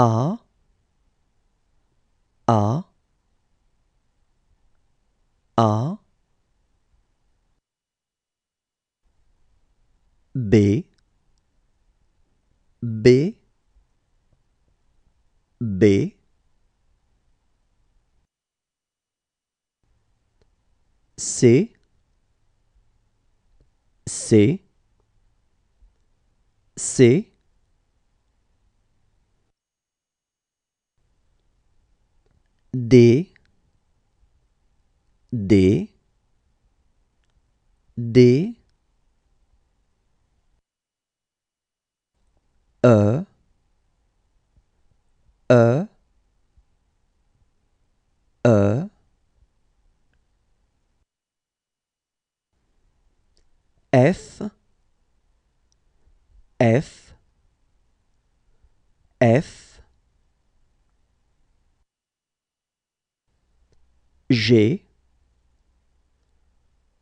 A A A B B B C C C D D D E E E F F F j'ai,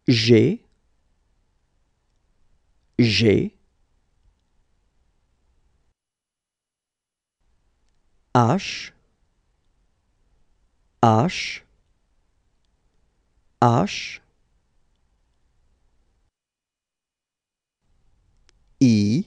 G, j'ai, H, H, H, I,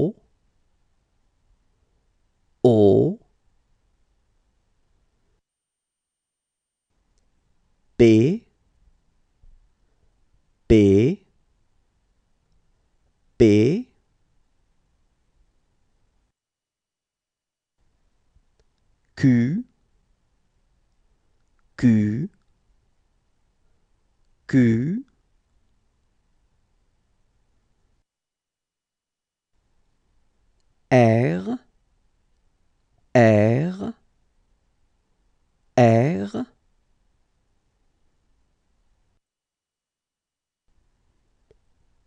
B B B Q Q Q R R R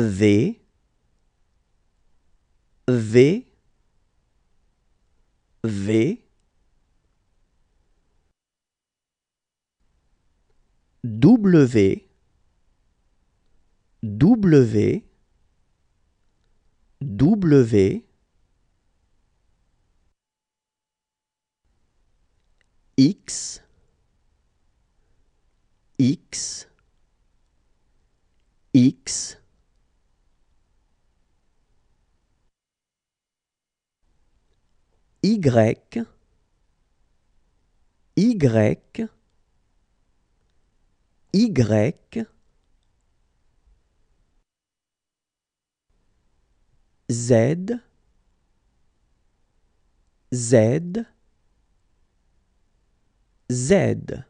V V V W W W X X X Y, Y, Y, Z, Z, Z.